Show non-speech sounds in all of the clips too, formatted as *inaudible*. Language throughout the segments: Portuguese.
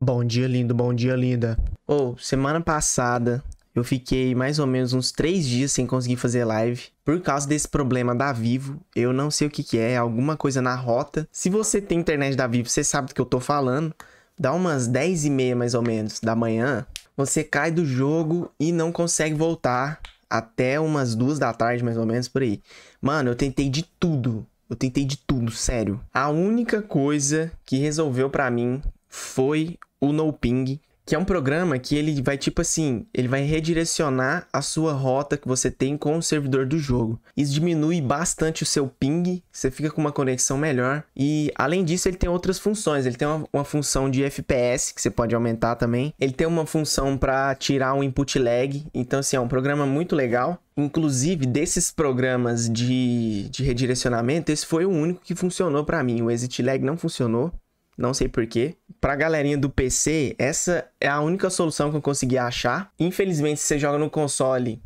Bom dia, lindo, bom dia, linda. Ou, oh, semana passada eu fiquei mais ou menos uns três dias sem conseguir fazer live. Por causa desse problema da Vivo, eu não sei o que, que é, alguma coisa na rota. Se você tem internet da Vivo, você sabe do que eu tô falando. Dá umas 10 e meia mais ou menos da manhã, você cai do jogo e não consegue voltar até umas duas da tarde mais ou menos por aí. Mano, eu tentei de tudo. Eu tentei de tudo, sério. A única coisa que resolveu para mim foi o NoPing que é um programa que ele vai tipo assim, ele vai redirecionar a sua rota que você tem com o servidor do jogo. Isso diminui bastante o seu ping, você fica com uma conexão melhor e além disso ele tem outras funções, ele tem uma, uma função de FPS que você pode aumentar também. Ele tem uma função para tirar o um input lag, então assim, é um programa muito legal. Inclusive, desses programas de, de redirecionamento, esse foi o único que funcionou para mim. O Exit Lag não funcionou, não sei porquê pra galerinha do PC, essa é a única solução que eu consegui achar. Infelizmente, se você joga no console,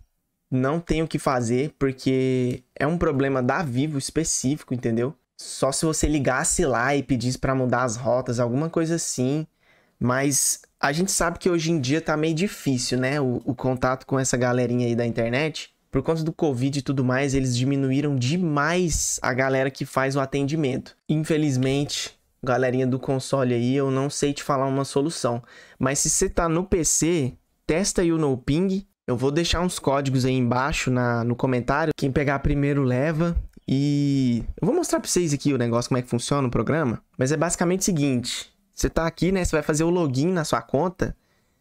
não tem o que fazer, porque é um problema da Vivo específico, entendeu? Só se você ligasse lá e pedisse para mudar as rotas, alguma coisa assim. Mas a gente sabe que hoje em dia tá meio difícil, né? O, o contato com essa galerinha aí da internet. Por conta do Covid e tudo mais, eles diminuíram demais a galera que faz o atendimento. Infelizmente, galerinha do console aí, eu não sei te falar uma solução. Mas se você tá no PC, testa aí o no ping. Eu vou deixar uns códigos aí embaixo na, no comentário. Quem pegar primeiro leva. E eu vou mostrar pra vocês aqui o negócio, como é que funciona o programa. Mas é basicamente o seguinte: você tá aqui, né? Você vai fazer o login na sua conta.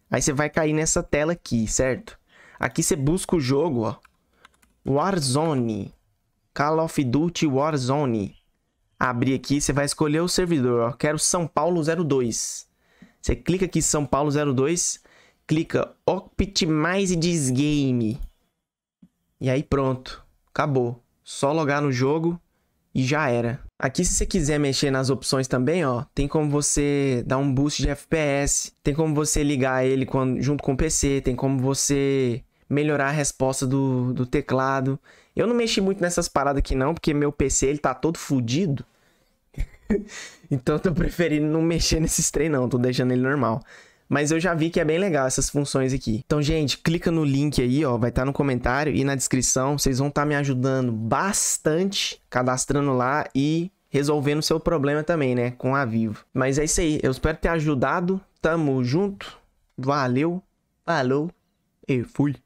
Aí você vai cair nessa tela aqui, certo? Aqui você busca o jogo, ó. Warzone. Call of Duty Warzone abrir aqui, você vai escolher o servidor. Ó. Quero São Paulo 02. Você clica aqui São Paulo 02, clica Optimize this game. E aí pronto, acabou. Só logar no jogo e já era. Aqui se você quiser mexer nas opções também, ó, tem como você dar um boost de FPS, tem como você ligar ele quando, junto com o PC, tem como você melhorar a resposta do, do teclado. Eu não mexi muito nessas paradas aqui não, porque meu PC ele tá todo fodido. *laughs* então eu tô preferindo não mexer nesses trem não, tô deixando ele normal. Mas eu já vi que é bem legal essas funções aqui. Então, gente, clica no link aí, ó, vai estar tá no comentário e na descrição. Vocês vão estar tá me ajudando bastante cadastrando lá e resolvendo o seu problema também, né, com a Vivo. Mas é isso aí, eu espero ter ajudado. Tamo junto. Valeu. Falou. E fui.